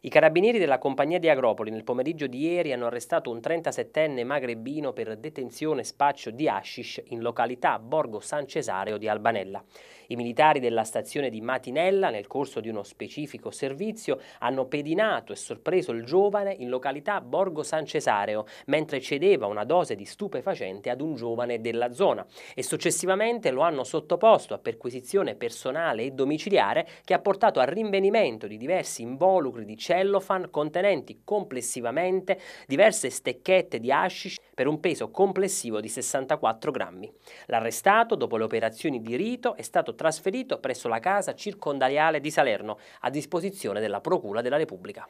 I carabinieri della compagnia di Agropoli nel pomeriggio di ieri hanno arrestato un 37enne magrebino per detenzione spaccio di hashish in località Borgo San Cesareo di Albanella. I militari della stazione di Matinella, nel corso di uno specifico servizio, hanno pedinato e sorpreso il giovane in località Borgo San Cesareo, mentre cedeva una dose di stupefacente ad un giovane della zona e successivamente lo hanno sottoposto a perquisizione personale e domiciliare che ha portato al rinvenimento di diversi involucri di cellofan contenenti complessivamente diverse stecchette di hashish per un peso complessivo di 64 grammi. L'arrestato, dopo le operazioni di rito, è stato trasferito presso la casa circondariale di Salerno, a disposizione della Procura della Repubblica.